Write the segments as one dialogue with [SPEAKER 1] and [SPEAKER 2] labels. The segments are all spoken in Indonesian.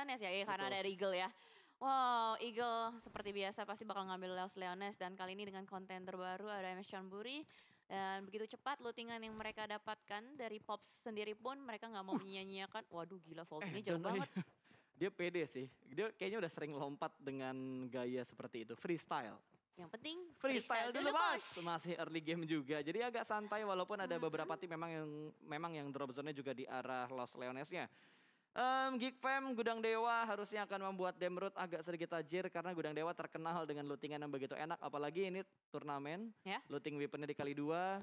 [SPEAKER 1] Leones ya, ya karena ada Eagle ya. Wow, Eagle seperti biasa pasti bakal ngambil Leos Leones dan kali ini dengan konten terbaru ada MS Buri dan begitu cepat lootingan yang mereka dapatkan dari Pops sendiri pun mereka nggak mau menyanyiakan. Waduh gila ini eh, jauh banget.
[SPEAKER 2] Dia, dia pede sih, dia kayaknya udah sering lompat dengan gaya seperti itu, freestyle.
[SPEAKER 1] Yang penting freestyle, freestyle dulu mas.
[SPEAKER 2] Masih early game juga. Jadi agak santai walaupun ada beberapa tim memang yang memang yang drop zone-nya juga di arah Los Leonesnya. nya Um, Fam, Gudang Dewa harusnya akan membuat Demrut agak sedikit tajir karena Gudang Dewa terkenal dengan lootingan yang begitu enak apalagi ini turnamen. Yeah. Looting weaponnya dikali dua,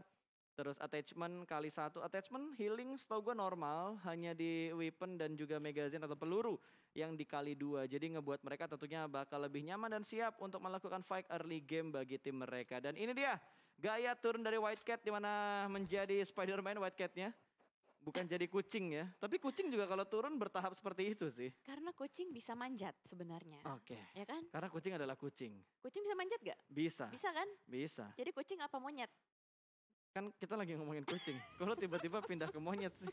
[SPEAKER 2] terus attachment kali satu. Attachment healing setau gue normal hanya di weapon dan juga magazine atau peluru yang dikali dua. Jadi ngebuat mereka tentunya bakal lebih nyaman dan siap untuk melakukan fight early game bagi tim mereka. Dan ini dia gaya turun dari White Cat dimana menjadi Spider-Man White Cat-nya bukan jadi kucing ya. Tapi kucing juga kalau turun bertahap seperti itu sih.
[SPEAKER 1] Karena kucing bisa manjat sebenarnya. Oke. Okay. Ya kan?
[SPEAKER 2] Karena kucing adalah kucing.
[SPEAKER 1] Kucing bisa manjat gak?
[SPEAKER 2] Bisa. Bisa kan? Bisa.
[SPEAKER 1] Jadi kucing apa monyet?
[SPEAKER 2] Kan kita lagi ngomongin kucing. kalau tiba-tiba pindah ke monyet sih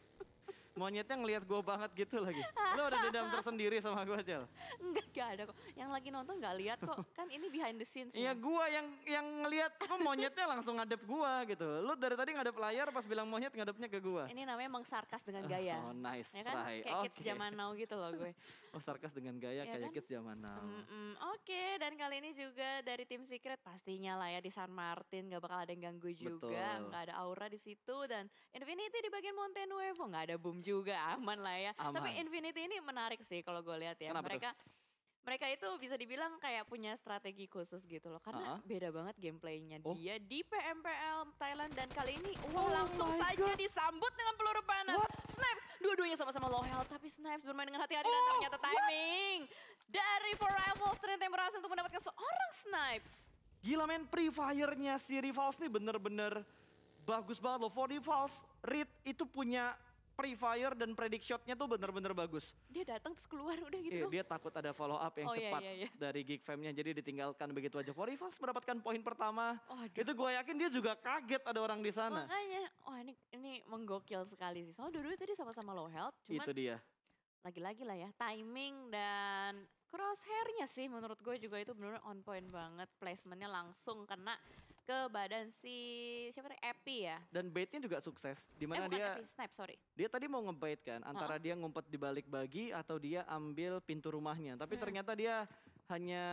[SPEAKER 2] monyetnya ngelihat gue banget gitu lagi. Lo udah dendam tersendiri sama gue Cel?
[SPEAKER 1] Enggak, gak ada kok. Yang lagi nonton gak lihat kok. Kan ini behind the scenes. Iya kan.
[SPEAKER 2] gue yang yang ngelihat kok monyetnya langsung ngadep gue gitu. Lo dari tadi ngadep layar pas bilang monyet ngadepnya ke gue. Ini
[SPEAKER 1] namanya mengsarkas dengan ah, gaya. Oh nice ya kan? Try. Kayak okay. kids zaman now gitu loh gue.
[SPEAKER 2] Oh sarkas dengan gaya ya kayak kan? kids gitu zaman now. Mm
[SPEAKER 1] -mm. Oke okay, dan kali ini juga dari tim secret pastinya lah ya di San Martin gak bakal ada yang ganggu juga. Betul. Gak ada aura di situ dan Infinity di bagian Mountain oh, Nuevo gak ada boom juga aman lah ya. Aman. Tapi Infinity ini menarik sih kalau gue lihat ya Kenapa mereka. Tuh? mereka itu bisa dibilang kayak punya strategi khusus gitu loh karena uh -huh. beda banget gameplaynya oh. dia di PMPL Thailand dan kali ini wow oh langsung saja God. disambut dengan peluru panas What? Snipes dua-duanya sama-sama low health tapi Snipes bermain dengan hati-hati oh, dan ternyata timing What? dari rivals ternyata yang berhasil untuk mendapatkan seorang Snipes
[SPEAKER 2] gila men pre fire-nya si Rivals nih bener-bener bagus banget loh for Rivals Reed itu punya pre-fire dan predict shotnya tuh bener-bener bagus.
[SPEAKER 1] Dia datang terus keluar udah gitu. Iya, dia
[SPEAKER 2] takut ada follow up yang oh, iya, cepat iya, iya, iya. dari Geek fam Jadi ditinggalkan begitu aja. For Vorifals mendapatkan poin pertama. Oh, Itu gue yakin dia juga kaget ada orang di sana.
[SPEAKER 1] Makanya, oh ini ini menggokil sekali sih. Soalnya dulu tadi sama-sama low health. Cuman itu dia. Lagi-lagi lah ya, timing dan crosshairnya sih menurut gue juga itu benar on point banget. Placementnya langsung kena ke badan si siapa nih Epi ya.
[SPEAKER 2] Dan baitnya juga sukses. Di mana eh, dia Epi, snipe, sorry. Dia tadi mau ngebait kan, antara uh dia ngumpet di balik bagi atau dia ambil pintu rumahnya. Tapi hmm. ternyata dia hanya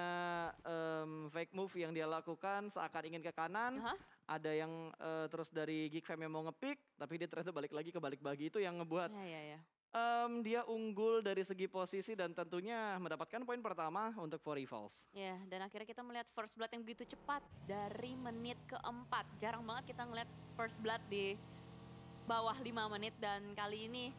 [SPEAKER 2] um, fake move yang dia lakukan seakan ingin ke kanan. Uh -huh. Ada yang uh, terus dari Geek Fam yang mau ngepick, tapi dia ternyata balik lagi ke balik bagi itu yang ngebuat yeah, yeah, yeah. Um, dia unggul dari segi posisi dan tentunya mendapatkan poin pertama untuk Four evils
[SPEAKER 1] Ya, dan akhirnya kita melihat first blood yang begitu cepat dari menit keempat. Jarang banget kita ngeliat first blood di bawah lima menit dan kali ini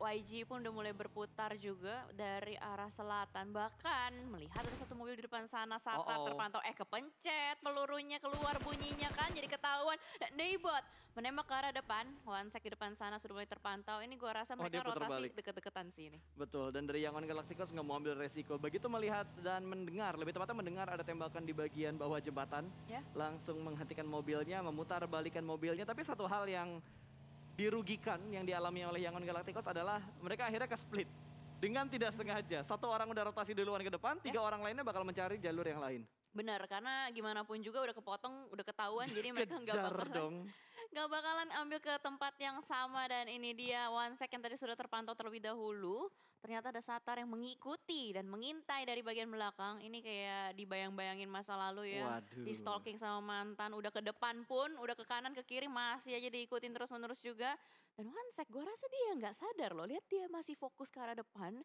[SPEAKER 1] YG pun udah mulai berputar juga dari arah selatan. Bahkan melihat ada satu mobil di depan sana saat oh, oh. terpantau eh kepencet, pelurunya keluar bunyinya kan jadi ketahuan. Dan Neibot menembak ke arah depan. Wansek di depan sana sudah mulai terpantau. Ini gua rasa oh, mereka oh, rotasi deket-deketan sih ini.
[SPEAKER 2] Betul dan dari Yangon Galacticos nggak mau ambil resiko. Begitu melihat dan mendengar, lebih tepatnya mendengar ada tembakan di bagian bawah jembatan. Yeah. Langsung menghentikan mobilnya, memutar balikan mobilnya. Tapi satu hal yang dirugikan yang dialami oleh Yangon Galacticos adalah mereka akhirnya ke split dengan tidak sengaja. Satu orang udah rotasi duluan ke depan, tiga ya. orang lainnya bakal mencari jalur yang lain.
[SPEAKER 1] Benar, karena gimana pun juga udah kepotong, udah ketahuan, jadi mereka nggak bakal dong nggak bakalan ambil ke tempat yang sama dan ini dia one second tadi sudah terpantau terlebih dahulu. Ternyata ada satar yang mengikuti dan mengintai dari bagian belakang. Ini kayak dibayang-bayangin masa lalu ya. Waduh. Di stalking sama mantan, udah ke depan pun, udah ke kanan ke kiri masih aja diikutin terus-menerus juga. Dan one sec, gue rasa dia nggak sadar loh. Lihat dia masih fokus ke arah depan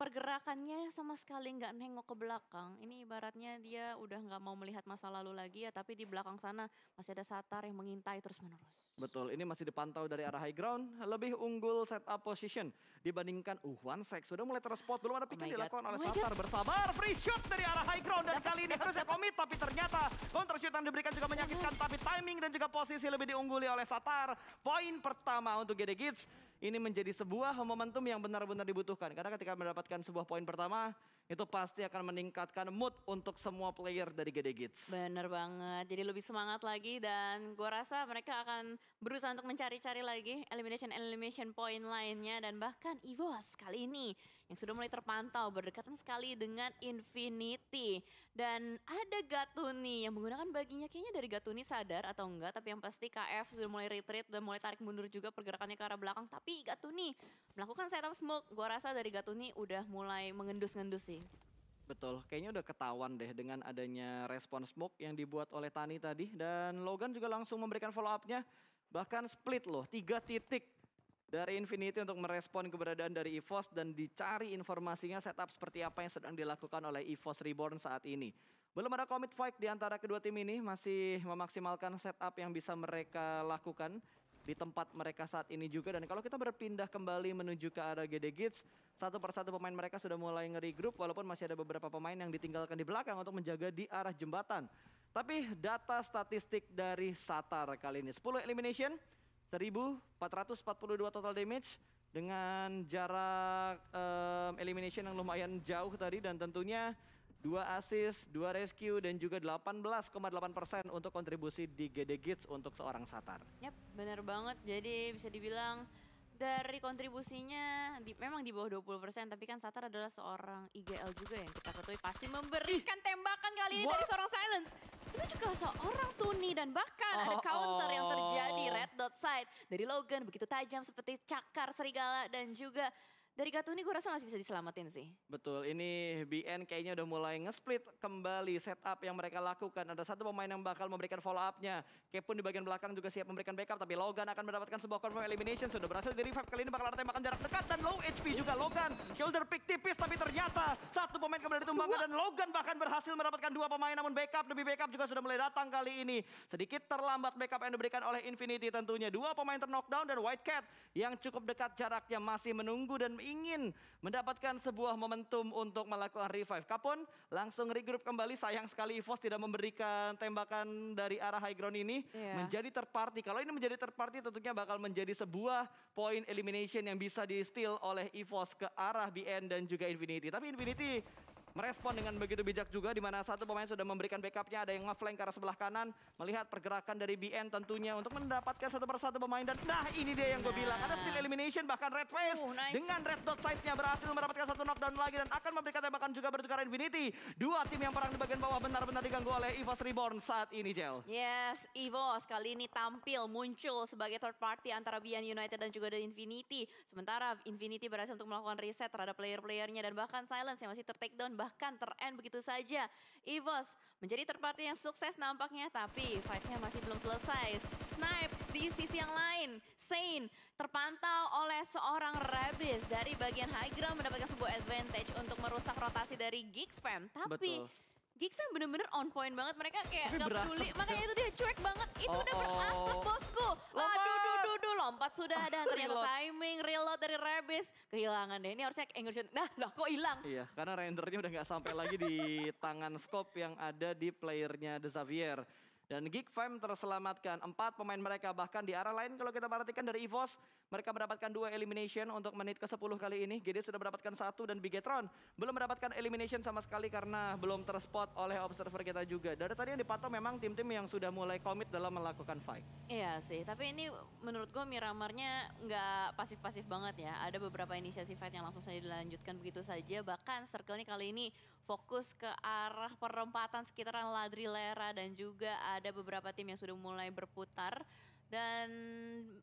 [SPEAKER 1] pergerakannya sama sekali nggak nengok ke belakang. Ini ibaratnya dia udah nggak mau melihat masa lalu lagi ya, tapi di belakang sana masih ada satar yang mengintai terus menerus.
[SPEAKER 2] Betul, ini masih dipantau dari arah high ground, lebih unggul set up position dibandingkan uh one sec. Sudah mulai terspot, belum ada oh pikir oh dilakukan oleh oh satar. Bersabar, free shot dari arah high ground dan dapat, kali ini harusnya komit, tapi ternyata counter shot yang diberikan juga menyakitkan, tapi timing dan juga posisi lebih diungguli oleh satar. Poin pertama untuk GD Kids ini menjadi sebuah momentum yang benar-benar dibutuhkan. Karena ketika mendapatkan sebuah poin pertama, itu pasti akan meningkatkan mood untuk semua player dari Gede Gits.
[SPEAKER 1] Bener banget, jadi lebih semangat lagi dan gue rasa mereka akan berusaha untuk mencari-cari lagi elimination-elimination point lainnya dan bahkan EVOS kali ini yang sudah mulai terpantau berdekatan sekali dengan Infinity. Dan ada Gatuni yang menggunakan baginya kayaknya dari Gatuni sadar atau enggak, tapi yang pasti KF sudah mulai retreat, dan mulai tarik mundur juga pergerakannya ke arah belakang. Tapi Gatuni melakukan setup smoke, gua rasa dari Gatuni udah mulai mengendus-ngendus sih.
[SPEAKER 2] Betul, kayaknya udah ketahuan deh dengan adanya respon smoke yang dibuat oleh Tani tadi. Dan Logan juga langsung memberikan follow up-nya. Bahkan split loh, tiga titik dari Infinity untuk merespon keberadaan dari EVOS dan dicari informasinya setup seperti apa yang sedang dilakukan oleh EVOS Reborn saat ini. Belum ada commit fight di antara kedua tim ini, masih memaksimalkan setup yang bisa mereka lakukan di tempat mereka saat ini juga. Dan kalau kita berpindah kembali menuju ke arah GD Gates, satu persatu pemain mereka sudah mulai ngeri grup walaupun masih ada beberapa pemain yang ditinggalkan di belakang untuk menjaga di arah jembatan. Tapi data statistik dari Satar kali ini, 10 elimination, 1442 total damage dengan jarak um, elimination yang lumayan jauh tadi dan tentunya dua assist, dua rescue dan juga 18,8% untuk kontribusi di GD Gits untuk seorang Satar.
[SPEAKER 1] Yap, benar banget. Jadi bisa dibilang dari kontribusinya di, memang di bawah 20% tapi kan Satar adalah seorang IGL juga yang kita ketahui pasti memberikan tembakan kali ini What? dari seorang Silence itu juga seorang Tuni dan bahkan oh, ada counter oh. yang terjadi oh. red dot side. Dari Logan begitu tajam seperti cakar serigala dan juga dari ini gue rasa masih bisa diselamatin sih.
[SPEAKER 2] Betul, ini BN kayaknya udah mulai nge-split kembali setup yang mereka lakukan. Ada satu pemain yang bakal memberikan follow up-nya. Kepun di bagian belakang juga siap memberikan backup, tapi Logan akan mendapatkan sebuah confirm elimination. Sudah berhasil di revive, kali ini bakal ada tembakan jarak dekat dan low HP juga Logan. Shoulder pick tipis, tapi ternyata satu pemain kembali ditumbangkan dan Logan bahkan berhasil mendapatkan dua pemain. Namun backup lebih backup juga sudah mulai datang kali ini. Sedikit terlambat backup yang diberikan oleh Infinity tentunya. Dua pemain ter ter-knockdown dan White Cat yang cukup dekat jaraknya masih menunggu dan ingin mendapatkan sebuah momentum untuk melakukan revive. Kapon langsung regroup kembali. Sayang sekali Evos tidak memberikan tembakan dari arah high ground ini yeah. menjadi terparty. Kalau ini menjadi terparty tentunya bakal menjadi sebuah poin elimination yang bisa di-steal oleh Evos ke arah BN dan juga Infinity. Tapi Infinity merespon dengan begitu bijak juga di mana satu pemain sudah memberikan backupnya ada yang ngeflank ke arah sebelah kanan melihat pergerakan dari BN tentunya untuk mendapatkan satu persatu pemain dan nah ini dia yang gue bilang ada still nah. elimination bahkan red face uh, nice. dengan red dot side-nya berhasil mendapatkan satu knockdown lagi dan akan memberikan tembakan juga bertukar infinity dua tim yang perang di bagian bawah benar-benar diganggu oleh EVOS Reborn saat ini Jel
[SPEAKER 1] yes EVOS kali ini tampil muncul sebagai third party antara BN United dan juga dari Infinity sementara Infinity berhasil untuk melakukan reset terhadap player-playernya dan bahkan Silence yang masih tertakedown bahkan bahkan terend begitu saja. Evos menjadi third yang sukses nampaknya tapi fight-nya masih belum selesai. Snipes di sisi yang lain, Sane terpantau oleh seorang rabies dari bagian high ground mendapatkan sebuah advantage untuk merusak rotasi dari Geek Fam. Tapi Betul Geek Fam bener-bener on point banget. Mereka kayak gak peduli. Makanya itu dia cuek banget. Itu oh, udah oh. berasap bosku. Lompat. Aduh, duh, duh, duh, lompat sudah oh, dan ternyata reload. timing reload dari Rebis kehilangan deh. Ini harusnya English. Nah, loh kok hilang?
[SPEAKER 2] Iya, karena rendernya udah gak sampai lagi di tangan scope yang ada di playernya The Xavier. Dan Geek Fam terselamatkan. Empat pemain mereka bahkan di arah lain kalau kita perhatikan dari EVOS. Mereka mendapatkan dua elimination untuk menit ke-10 kali ini. GD sudah mendapatkan satu dan Bigetron belum mendapatkan elimination sama sekali karena belum terspot oleh observer kita juga. Dari tadi yang dipatok memang tim-tim yang sudah mulai komit dalam melakukan fight.
[SPEAKER 1] Iya sih, tapi ini menurut gue Miramarnya nggak pasif-pasif banget ya. Ada beberapa inisiasi fight yang langsung saja dilanjutkan begitu saja. Bahkan circle-nya kali ini fokus ke arah perempatan sekitaran Ladrilera dan juga ada beberapa tim yang sudah mulai berputar dan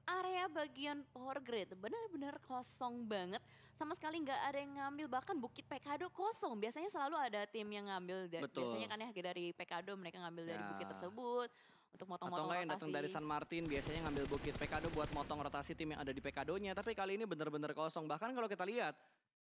[SPEAKER 1] area bagian power grid benar-benar kosong banget sama sekali nggak ada yang ngambil bahkan bukit Pekado kosong biasanya selalu ada tim yang ngambil dari biasanya kan ya dari Pekado mereka ngambil ya. dari bukit tersebut untuk motong-motong Atau yang datang dari San
[SPEAKER 2] Martin biasanya ngambil bukit Pekado buat motong rotasi tim yang ada di Pekadonya tapi kali ini benar-benar kosong bahkan kalau kita lihat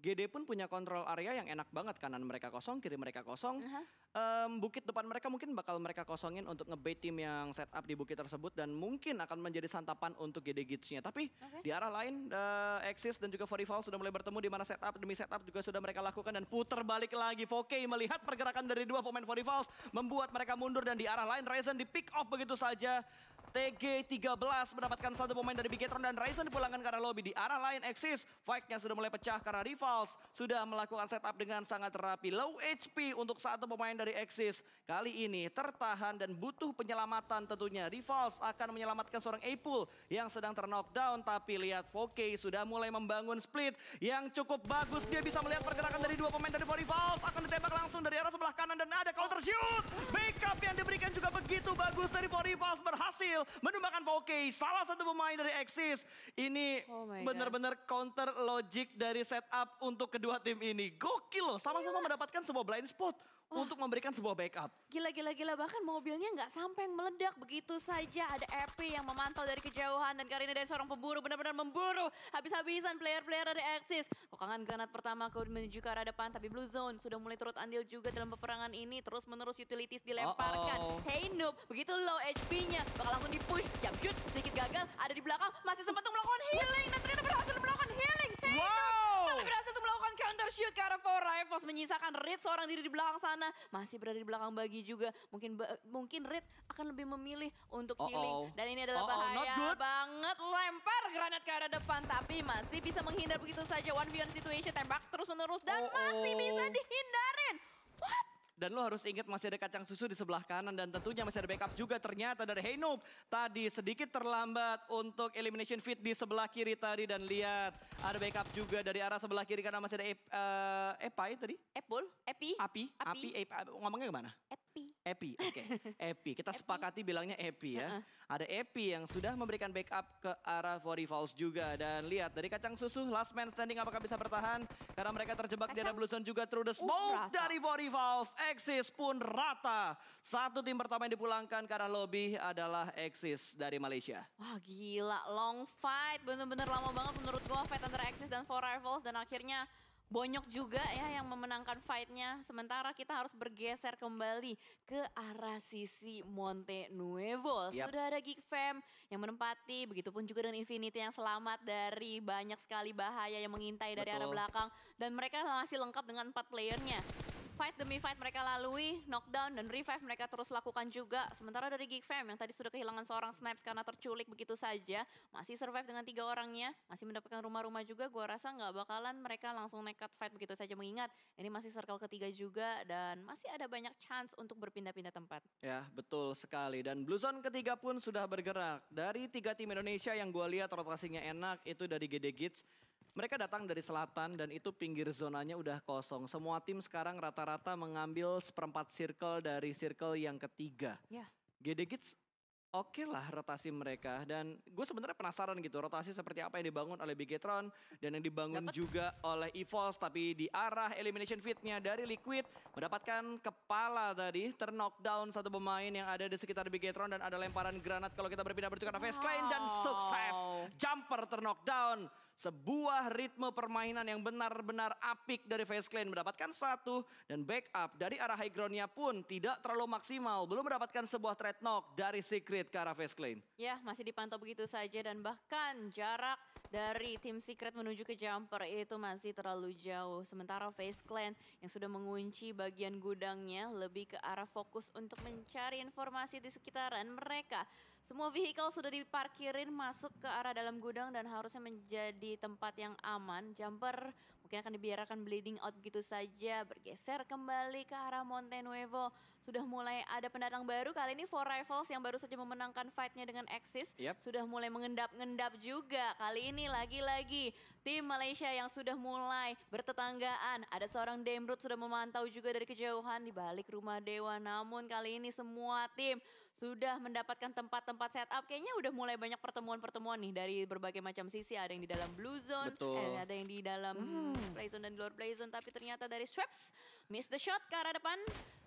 [SPEAKER 2] GD pun punya kontrol area yang enak banget kanan mereka kosong, kiri mereka kosong. Uh-huh. Um, bukit depan mereka mungkin bakal mereka kosongin untuk ngebait tim yang setup di bukit tersebut dan mungkin akan menjadi santapan untuk GD Gitsnya. Tapi okay. di arah lain uh, Axis dan juga Forival sudah mulai bertemu di mana setup demi setup juga sudah mereka lakukan dan putar balik lagi. Voke melihat pergerakan dari dua pemain Forival membuat mereka mundur dan di arah lain Ryzen di pick off begitu saja TG13 mendapatkan satu pemain dari Bigetron dan Ryzen dipulangkan karena lobby. Di arah lain eksis. fightnya sudah mulai pecah karena Rivals sudah melakukan setup dengan sangat rapi. Low HP untuk satu pemain dari eksis Kali ini tertahan dan butuh penyelamatan tentunya. Rivals akan menyelamatkan seorang Apul yang sedang terknockdown. Tapi lihat Voke sudah mulai membangun split yang cukup bagus. Dia bisa melihat pergerakan dari dua pemain dari Rivals. Akan ditembak langsung dari arah sebelah kanan dan ada counter shoot. Backup yang diberikan juga begitu bagus dari Rivals berhasil Bale menumbangkan Poke. Salah satu pemain dari Axis. Ini
[SPEAKER 1] oh benar-benar
[SPEAKER 2] counter logic dari setup untuk kedua tim ini. Gokil loh, sama-sama mendapatkan sebuah blind spot. Oh. untuk memberikan sebuah backup.
[SPEAKER 1] Gila, gila, gila. Bahkan mobilnya nggak sampai yang meledak. Begitu saja ada EP yang memantau dari kejauhan. Dan kali ini dari seorang pemburu benar-benar memburu. Habis-habisan player-player dari Axis. Kokangan granat pertama ke menuju ke arah depan. Tapi Blue Zone sudah mulai turut andil juga dalam peperangan ini. Terus menerus utilities dilemparkan. Uh Hey Noob, begitu low HP-nya. Bakal langsung dipush. Jump shoot, sedikit gagal. Ada di belakang, masih sempat untuk melakukan healing. Dan ternyata berhasil melakukan healing. Hey wow undershoot ke arah four rivals. Menyisakan Reed seorang diri di belakang sana. Masih berada di belakang bagi juga. Mungkin mungkin Reed akan lebih memilih untuk oh healing. Dan ini adalah oh bahaya banget. Lempar granat ke arah depan. Tapi masih bisa menghindar begitu saja. One v one situation. Tembak terus menerus. Dan oh masih bisa di
[SPEAKER 2] dan lo harus ingat masih ada kacang susu di sebelah kanan dan tentunya masih ada backup juga ternyata dari Hey Noob. Tadi sedikit terlambat untuk elimination fit di sebelah kiri tadi dan lihat ada backup juga dari arah sebelah kiri karena masih ada Ep, uh, Epai tadi. Epul, Epi. Api, Api, Api Ep, ngomongnya gimana? Ep Epi. Epi, oke. Okay. Epi, kita Epi. sepakati bilangnya Epi ya. Uh-uh. Ada Epi yang sudah memberikan backup ke arah Vori Falls juga. Dan lihat dari kacang susu, last man standing apakah bisa bertahan? Karena mereka terjebak kacang. di arah blue zone juga through the uh, smoke uh, dari Vori Falls. Exis pun rata. Satu tim pertama yang dipulangkan ke arah lobby adalah Exis dari Malaysia.
[SPEAKER 1] Wah gila, long fight. Bener-bener lama banget menurut gue fight antara Exis dan Four Rivals. Dan akhirnya Bonyok juga ya yang memenangkan fightnya. Sementara kita harus bergeser kembali ke arah sisi Monte Nuevo. Yep. Sudah ada Geek Fam yang menempati, begitupun juga dengan Infinity yang selamat dari banyak sekali bahaya yang mengintai dari arah belakang. Dan mereka masih lengkap dengan empat playernya fight demi fight mereka lalui, knockdown dan revive mereka terus lakukan juga. Sementara dari Geek Fam yang tadi sudah kehilangan seorang Snipes karena terculik begitu saja, masih survive dengan tiga orangnya, masih mendapatkan rumah-rumah juga, gue rasa nggak bakalan mereka langsung nekat fight begitu saja mengingat ini masih circle ketiga juga dan masih ada banyak chance untuk berpindah-pindah tempat.
[SPEAKER 2] Ya, betul sekali. Dan Blue Zone ketiga pun sudah bergerak. Dari tiga tim Indonesia yang gue lihat rotasinya enak itu dari GD Kids, mereka datang dari selatan dan itu pinggir zonanya udah kosong. Semua tim sekarang rata-rata mengambil seperempat circle dari circle yang ketiga. Yeah. GD Kids oke okay lah rotasi mereka dan gue sebenarnya penasaran gitu rotasi seperti apa yang dibangun oleh Bigetron dan yang dibangun Dapet. juga oleh Evos tapi di arah elimination fitnya dari Liquid mendapatkan kepala tadi terknockdown satu pemain yang ada di sekitar Bigetron dan ada lemparan granat kalau kita berpindah bertukar wow. face clean dan sukses jumper terknockdown sebuah ritme permainan yang benar-benar apik dari Face Clan mendapatkan satu dan backup dari arah high groundnya pun tidak terlalu maksimal. Belum mendapatkan sebuah threat knock dari Secret ke arah Face Clan.
[SPEAKER 1] Ya masih dipantau begitu saja dan bahkan jarak dari tim Secret menuju ke jumper itu masih terlalu jauh. Sementara Face Clan yang sudah mengunci bagian gudangnya lebih ke arah fokus untuk mencari informasi di sekitaran mereka. Semua vehicle sudah diparkirin masuk ke arah dalam gudang dan harusnya menjadi tempat yang aman. Jumper mungkin akan dibiarkan bleeding out begitu saja. Bergeser kembali ke arah Montenuevo. Sudah mulai ada pendatang baru kali ini Four Rivals yang baru saja memenangkan fightnya dengan Axis. Yep. Sudah mulai mengendap-ngendap juga. Kali ini lagi-lagi tim Malaysia yang sudah mulai bertetanggaan. Ada seorang Demrut sudah memantau juga dari kejauhan di balik rumah Dewa. Namun kali ini semua tim sudah mendapatkan tempat-tempat setup. Kayaknya udah mulai banyak pertemuan-pertemuan nih dari berbagai macam sisi. Ada yang di dalam blue zone, ada yang di dalam hmm playzone dan di luar playzone. Tapi ternyata dari Swaps miss the shot ke arah depan.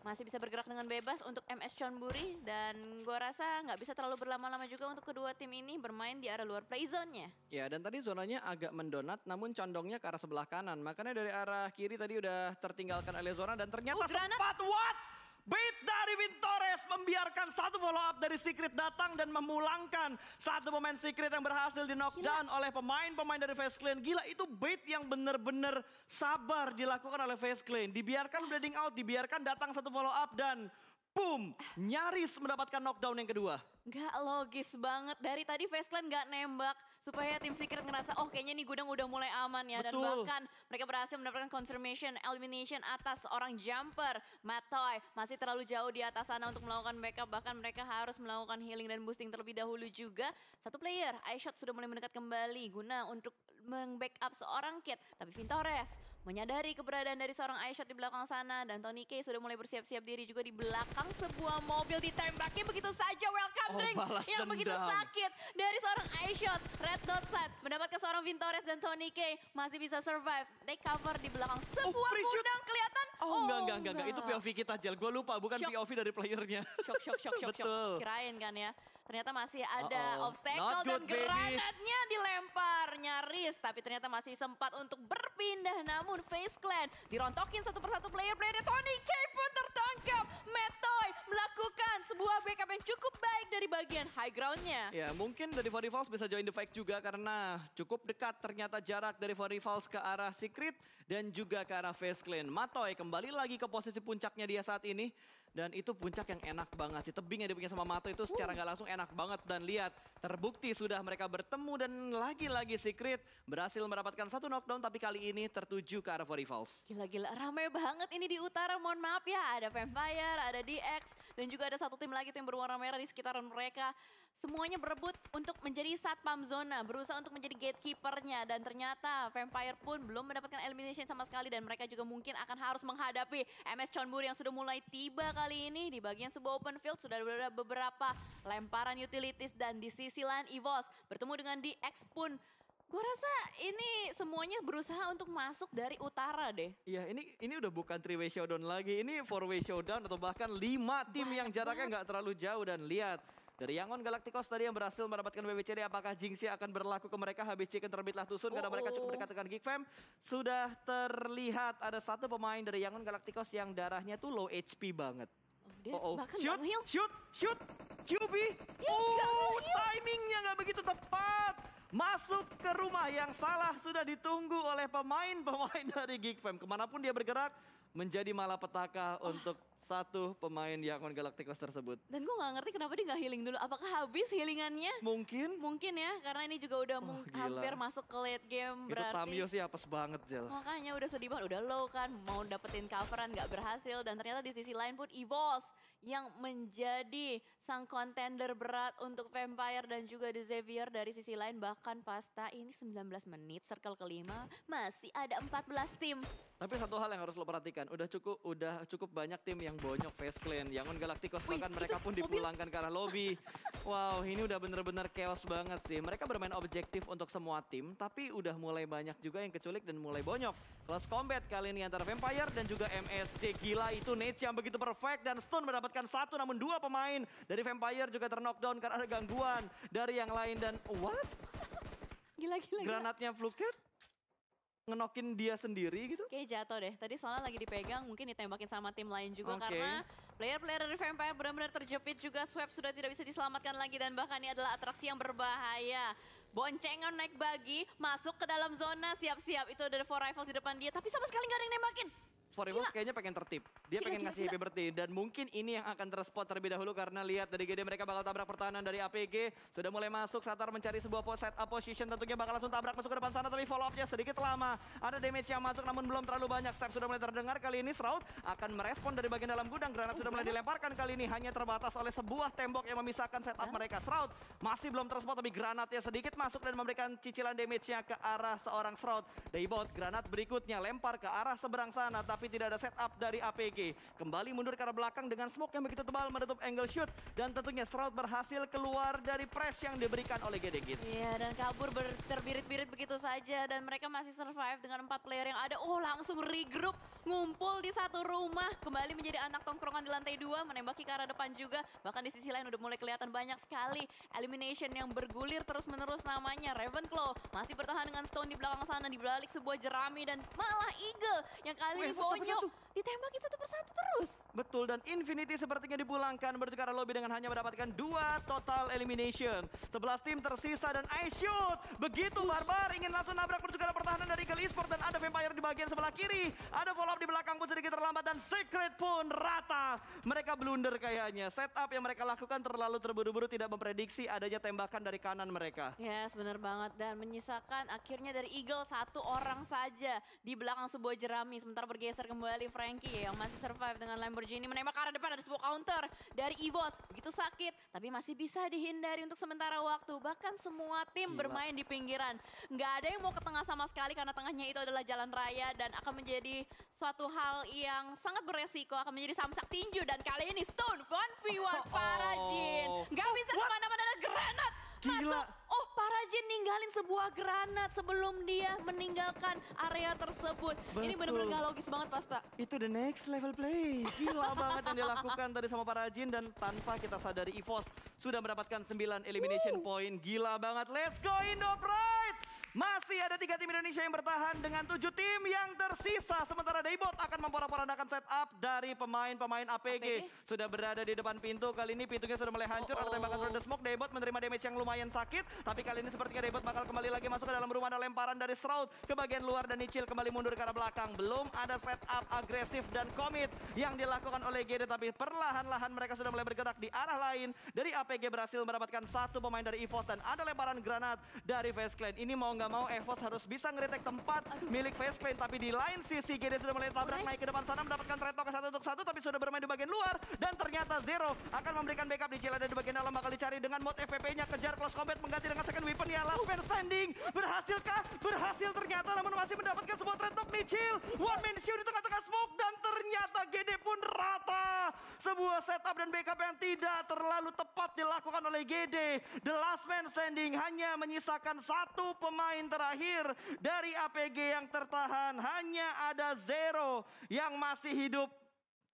[SPEAKER 1] Masih bisa bergerak dengan bebas untuk MS Chonburi. Dan gue rasa nggak bisa terlalu berlama-lama juga untuk kedua tim ini bermain di arah luar playzone-nya.
[SPEAKER 2] Ya dan tadi zonanya agak mendonat namun condongnya ke arah sebelah kanan. Makanya dari arah kiri tadi udah tertinggalkan Elezona dan ternyata uh, sempat what? Bait dari Vintores membiarkan satu follow up dari Secret datang dan memulangkan satu pemain Secret yang berhasil di knockdown oleh pemain-pemain dari Face Clan. Gila itu bait yang benar-benar sabar dilakukan oleh Face Clan. Dibiarkan bleeding out, dibiarkan datang satu follow up dan boom, nyaris mendapatkan knockdown yang kedua.
[SPEAKER 1] Gak logis banget, dari tadi Faceland gak nembak supaya tim Secret ngerasa oh kayaknya nih gudang udah mulai aman ya. Betul. Dan bahkan mereka berhasil mendapatkan confirmation elimination atas orang jumper, Matt Toy. masih terlalu jauh di atas sana untuk melakukan backup. Bahkan mereka harus melakukan healing dan boosting terlebih dahulu juga. Satu player, Eyeshot sudah mulai mendekat kembali guna untuk meng-backup seorang kit. Tapi Vintores menyadari keberadaan dari seorang Aisyah di belakang sana dan Tony K sudah mulai bersiap-siap diri juga di belakang sebuah mobil ditembakin begitu saja welcome oh, ring yang dendam. begitu sakit dari seorang Aisyah red dot set mendapatkan seorang Vintores dan Tony K masih bisa survive take cover di belakang oh, sebuah oh, gudang kelihatan oh,
[SPEAKER 2] oh enggak, enggak enggak enggak itu POV kita Jel gue lupa bukan shock. POV dari playernya
[SPEAKER 1] shock shock shock shock, shock. kirain kan ya ternyata masih ada uh -oh. obstacle good, dan granatnya dilempar nyaris tapi ternyata masih sempat untuk berpindah namun namun Face Clan dirontokin satu persatu player-player Tony K pun tertangkap. Metoy melakukan sebuah backup yang cukup baik dari bagian high groundnya.
[SPEAKER 2] Ya mungkin dari Fury Falls bisa join the fight juga karena cukup dekat ternyata jarak dari Fury Falls ke arah Secret dan juga ke arah Face Clan. Matoy kembali lagi ke posisi puncaknya dia saat ini dan itu puncak yang enak banget sih. Tebing yang dibikin sama Mato itu secara uh. nggak langsung enak banget dan lihat terbukti sudah mereka bertemu dan lagi-lagi Secret berhasil mendapatkan satu knockdown tapi kali ini tertuju ke arah Rivals.
[SPEAKER 1] Gila-gila ramai banget ini di utara mohon maaf ya ada Vampire, ada DX dan juga ada satu tim lagi tim berwarna merah di sekitaran mereka semuanya berebut untuk menjadi satpam zona, berusaha untuk menjadi gatekeepernya dan ternyata Vampire pun belum mendapatkan elimination sama sekali dan mereka juga mungkin akan harus menghadapi MS Chonburi yang sudah mulai tiba kali ini di bagian sebuah open field sudah ada beberapa lemparan utilities dan di sisi lain Evos bertemu dengan DX pun Gue rasa ini semuanya berusaha untuk masuk dari utara deh.
[SPEAKER 2] Iya, ini ini udah bukan three way showdown lagi. Ini four way showdown atau bahkan lima tim yang jaraknya nggak terlalu jauh dan lihat dari Yangon Galacticos tadi yang berhasil mendapatkan WWCD, apakah jinxnya akan berlaku ke mereka habis Chicken terbitlah tusun karena mereka cukup dekat dengan Geek Fam. Sudah terlihat ada satu pemain dari Yangon Galacticos yang darahnya tuh low HP banget. Oh, oh, shoot, shoot, shoot, QB. Iya, oh, timingnya nggak begitu tepat. Masuk ke rumah yang salah sudah ditunggu oleh pemain-pemain dari Geek Fam. Kemanapun dia bergerak, menjadi malapetaka oh. untuk satu pemain di Yakon Galacticos tersebut.
[SPEAKER 1] Dan gue gak ngerti kenapa dia nggak healing dulu. Apakah habis healingannya? Mungkin. Mungkin ya, karena ini juga udah oh, hampir masuk ke late game. Berarti, Itu Tamio
[SPEAKER 2] sih apes banget Jel.
[SPEAKER 1] Makanya udah sedih banget, udah low kan. Mau dapetin coveran gak berhasil. Dan ternyata di sisi lain pun Evos yang menjadi sang kontender berat untuk Vampire dan juga The Xavier dari sisi lain bahkan pasta ini 19 menit circle kelima masih ada 14 tim.
[SPEAKER 2] Tapi satu hal yang harus lo perhatikan, udah cukup udah cukup banyak tim yang bonyok face clan, on Galacticos Wih, bahkan mereka pun dipulangkan mobil. ke arah lobby. wow, ini udah bener-bener chaos banget sih. Mereka bermain objektif untuk semua tim, tapi udah mulai banyak juga yang keculik dan mulai bonyok. Close combat kali ini antara Vampire dan juga MSC. Gila itu Nate yang begitu perfect dan Stone mendapatkan satu namun dua pemain. Dan dari Vampire juga terknockdown karena ada gangguan dari yang lain dan what? Gila gila. Granatnya Fluket ngenokin dia sendiri gitu?
[SPEAKER 1] Kayak jatuh deh. Tadi soalnya lagi dipegang, mungkin ditembakin sama tim lain juga okay. karena player-player dari Vampire benar-benar terjepit juga. Swap sudah tidak bisa diselamatkan lagi dan bahkan ini adalah atraksi yang berbahaya. Boncengan naik bagi, masuk ke dalam zona, siap-siap. Itu ada four rifle di depan dia, tapi sama sekali nggak ada yang nembakin.
[SPEAKER 2] Forever kayaknya pengen tertib. Dia gila, pengen gila, ngasih gila. happy birthday dan mungkin ini yang akan terspot terlebih dahulu karena lihat dari GD mereka bakal tabrak pertahanan dari APG. Sudah mulai masuk Satar mencari sebuah set up position tentunya bakal langsung tabrak masuk ke depan sana tapi follow up-nya sedikit lama. Ada damage yang masuk namun belum terlalu banyak. Step sudah mulai terdengar kali ini Shroud akan merespon dari bagian dalam gudang. Granat oh, sudah mulai dilemparkan kali ini hanya terbatas oleh sebuah tembok yang memisahkan setup up mereka. Shroud masih belum terspot tapi granatnya sedikit masuk dan memberikan cicilan damage-nya ke arah seorang Shroud. Daybot, granat berikutnya lempar ke arah seberang sana tapi tapi tidak ada setup dari APG. Kembali mundur ke arah belakang dengan smoke yang begitu tebal menutup angle shoot. Dan tentunya Stroud berhasil keluar dari press yang diberikan oleh GD Kids. Iya dan kabur
[SPEAKER 1] terbirit-birit begitu saja dan mereka masih survive dengan empat player yang ada. Oh langsung regroup, ngumpul di satu rumah. Kembali menjadi anak tongkrongan di lantai dua, menembaki ke arah depan juga. Bahkan di sisi lain udah mulai kelihatan banyak sekali elimination yang bergulir terus-menerus namanya. Ravenclaw masih bertahan dengan Stone di belakang sana di balik sebuah jerami dan malah Eagle yang kali ini petunjuk
[SPEAKER 2] ditembak itu satu persatu terus. Betul dan Infinity sepertinya dipulangkan bertukar lobby dengan hanya mendapatkan dua total elimination. Sebelas tim tersisa dan Ice Shoot. Begitu uh. Barbar ingin langsung nabrak bertukar pertahanan dari Eagle Esports dan ada Vampire di bagian sebelah kiri. Ada follow up di belakang pun sedikit terlambat dan Secret pun rata. Mereka blunder kayaknya. Setup yang mereka lakukan terlalu terburu-buru tidak memprediksi adanya tembakan dari kanan mereka.
[SPEAKER 1] Yes benar banget dan menyisakan akhirnya dari Eagle satu orang saja di belakang sebuah jerami sementara bergeser kembali Frankie ya, yang masih survive dengan Lamborghini menembak ke arah depan ada sebuah counter dari Evos. Begitu sakit tapi masih bisa dihindari untuk sementara waktu. Bahkan semua tim Gila. bermain di pinggiran. Nggak ada yang mau ke tengah sama sekali karena tengahnya itu adalah jalan raya dan akan menjadi suatu hal yang sangat beresiko. Akan menjadi samsak tinju dan kali ini Stone 1v1 para Jin. Nggak bisa kemana-mana ada granat. Gila. Oh, para jin ninggalin sebuah granat sebelum dia meninggalkan area tersebut. Betul. Ini benar-benar gak logis banget, Pasta.
[SPEAKER 2] Itu the next level play. Gila banget yang dilakukan tadi sama para jin dan tanpa kita sadari EVOS sudah mendapatkan 9 elimination Woo. point. Gila banget. Let's go Indo Prime. Masih ada tiga tim Indonesia yang bertahan dengan tujuh tim yang tersisa. Sementara Daybot akan memporak-porandakan setup dari pemain-pemain APG. APG. Sudah berada di depan pintu. Kali ini pintunya sudah mulai hancur oh, oh. tembakan roda smoke. Daybot menerima damage yang lumayan sakit. Tapi kali ini sepertinya Daybot bakal kembali lagi masuk ke dalam rumah. Ada lemparan dari Shroud ke bagian luar dan nichil kembali mundur ke arah belakang. Belum ada setup agresif dan komit yang dilakukan oleh GD. Tapi perlahan-lahan mereka sudah mulai bergerak di arah lain. Dari APG berhasil mendapatkan satu pemain dari EVOS dan ada lemparan granat dari Face Ini mau nggak nggak mau, Evos harus bisa ngeretek tempat Aduh. milik Face Tapi di lain sisi, GD sudah mulai tabrak naik ke depan sana, mendapatkan threat ke satu untuk satu, tapi sudah bermain di bagian luar. Dan ternyata Zero akan memberikan backup di Cila dan di bagian dalam bakal dicari dengan mod FPP-nya. Kejar close combat, mengganti dengan second weapon ya. Last man standing, berhasilkah? Berhasil ternyata, namun masih mendapatkan sebuah threat knock nih Cil. One man show di tengah-tengah smoke, dan ternyata GD pun rata. Sebuah setup dan backup yang tidak terlalu tepat dilakukan oleh GD. The last man standing hanya menyisakan satu pemain pemain terakhir dari APG yang tertahan hanya ada Zero yang masih hidup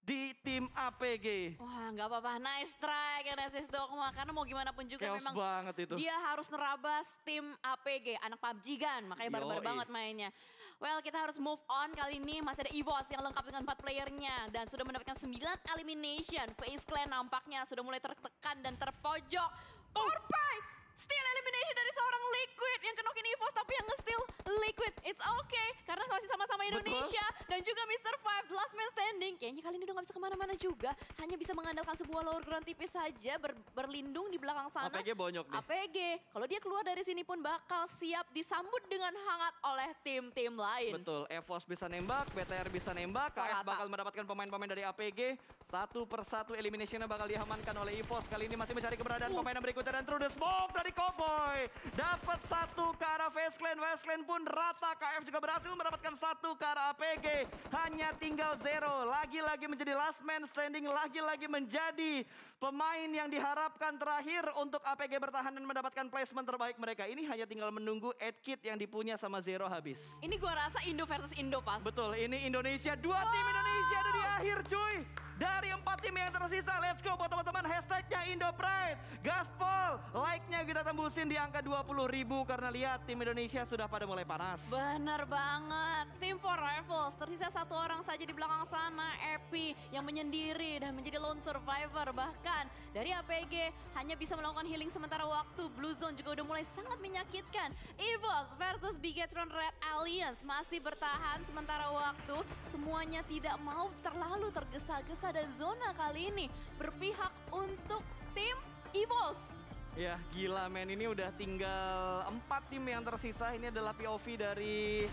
[SPEAKER 2] di tim APG.
[SPEAKER 1] Wah nggak apa-apa, nice try Genesis Dogma. Karena mau gimana pun juga Chaos memang banget itu. dia harus nerabas tim APG. Anak PUBG kan, makanya barbar -bar banget mainnya. Well kita harus move on kali ini. Masih ada EVOS yang lengkap dengan 4 playernya. Dan sudah mendapatkan 9 elimination. Face Clan nampaknya sudah mulai tertekan dan terpojok. Corpai! steal elimination dari seorang Liquid yang kenokin EVOS tapi yang nge-steal Liquid. It's okay karena masih sama-sama Indonesia Betul. dan juga Mr. Five Last Man Standing. Kayaknya kali ini udah gak bisa kemana-mana juga. Hanya bisa mengandalkan sebuah lower ground tipis saja ber berlindung di belakang sana. APG bonyok nih. APG. Kalau dia keluar dari sini pun bakal siap disambut dengan hangat oleh tim-tim lain.
[SPEAKER 2] Betul. EVOS bisa nembak, BTR bisa nembak, KF bakal mendapatkan pemain-pemain dari APG. Satu persatu eliminationnya bakal diamankan oleh EVOS. Kali ini masih mencari keberadaan uh. pemain berikutnya dan through the smoke dari dari Cowboy. Dapat satu ke arah Westland. pun rata. KF juga berhasil mendapatkan satu ke arah APG. Hanya tinggal zero. Lagi-lagi menjadi last man standing. Lagi-lagi menjadi pemain yang diharapkan terakhir untuk APG bertahan dan mendapatkan placement terbaik mereka. Ini hanya tinggal menunggu ad Kit yang dipunya sama Zero habis.
[SPEAKER 1] Ini gua rasa Indo versus Indo pas. Betul, ini Indonesia.
[SPEAKER 2] Dua wow. tim Indonesia ada di akhir cuy. Dari empat tim yang tersisa, let's go buat teman-teman hashtagnya Indo Pride. Gaspol, like-nya kita tembusin di angka 20 ribu karena lihat tim Indonesia sudah pada mulai panas. Bener
[SPEAKER 1] banget, tim for rivals tersisa satu orang saja di belakang sana, Epi yang menyendiri dan menjadi lone survivor. Bahkan dari APG hanya bisa melakukan healing sementara waktu, Blue Zone juga udah mulai sangat menyakitkan. Evos versus Bigetron Red Alliance masih bertahan sementara waktu, semuanya tidak mau terlalu tergesa-gesa Zona dan Zona kali ini berpihak untuk tim Evos.
[SPEAKER 2] Ya gila men ini udah tinggal empat tim yang tersisa. Ini adalah POV dari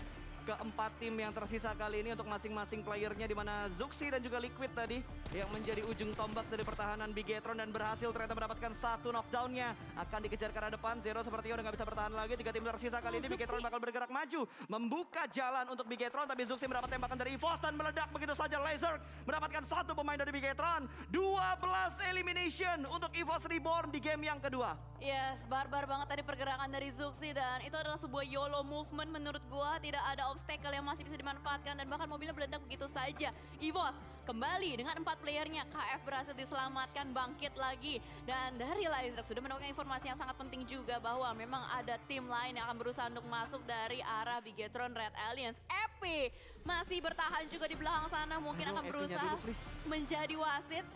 [SPEAKER 2] keempat tim yang tersisa kali ini untuk masing-masing playernya di mana Zuxi dan juga Liquid tadi yang menjadi ujung tombak dari pertahanan Bigetron dan berhasil ternyata mendapatkan satu knockdownnya akan dikejar ke arah depan Zero sepertinya udah nggak bisa bertahan lagi tiga tim tersisa kali oh, ini Bigetron bakal bergerak maju membuka jalan untuk Bigetron tapi Zuxi mendapat tembakan dari Evos dan meledak begitu saja Laser mendapatkan satu pemain dari Bigetron 12 elimination untuk Evos Reborn di game yang kedua
[SPEAKER 1] Yes, barbar banget tadi pergerakan dari Zuxi dan itu adalah sebuah YOLO movement menurut gua tidak ada obstacle yang masih bisa dimanfaatkan dan bahkan mobilnya meledak begitu saja. Evos kembali dengan empat playernya. KF berhasil diselamatkan bangkit lagi. Dan dari Lizard sudah mendapatkan informasi yang sangat penting juga bahwa memang ada tim lain yang akan berusaha untuk masuk dari arah Bigetron Red Alliance. Epi masih bertahan juga di belakang sana mungkin Aduh, akan berusaha dulu, menjadi wasit.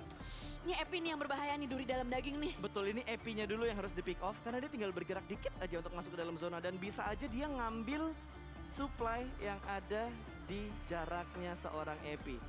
[SPEAKER 1] Ini Epi nih yang berbahaya nih duri dalam daging nih.
[SPEAKER 2] Betul ini Epinya dulu yang harus di pick off karena dia tinggal bergerak dikit aja untuk masuk ke dalam zona dan bisa aja dia ngambil supply yang ada di jaraknya seorang epi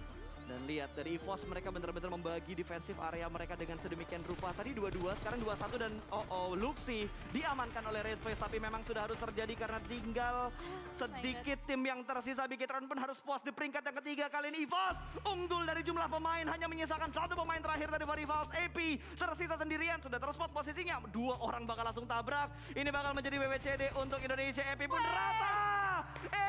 [SPEAKER 2] dan lihat dari EVOS mereka benar-benar membagi defensif area mereka dengan sedemikian rupa. Tadi 2-2, sekarang 2-1 dan oh oh Luxi diamankan oleh Red Face tapi memang sudah harus terjadi karena tinggal ah, sedikit tim yang tersisa. Bigitron pun harus puas di peringkat yang ketiga kali ini EVOS unggul dari jumlah pemain hanya menyisakan satu pemain terakhir dari Varivals AP tersisa sendirian sudah terus terspot posisinya dua orang bakal langsung tabrak ini bakal menjadi WWCD untuk Indonesia AP pun rata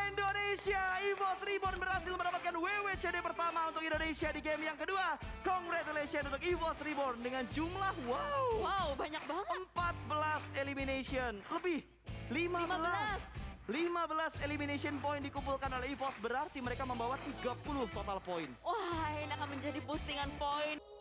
[SPEAKER 2] Indonesia EVOS Reborn berhasil mendapatkan WWCD pertama untuk Indonesia di game yang kedua. Congratulations untuk EVOS Reborn dengan jumlah wow. Wow, banyak banget. 14 elimination. Lebih 15. 15. 15 elimination point dikumpulkan oleh EVOS berarti mereka membawa 30 total point.
[SPEAKER 1] Wah, ini akan menjadi boostingan point.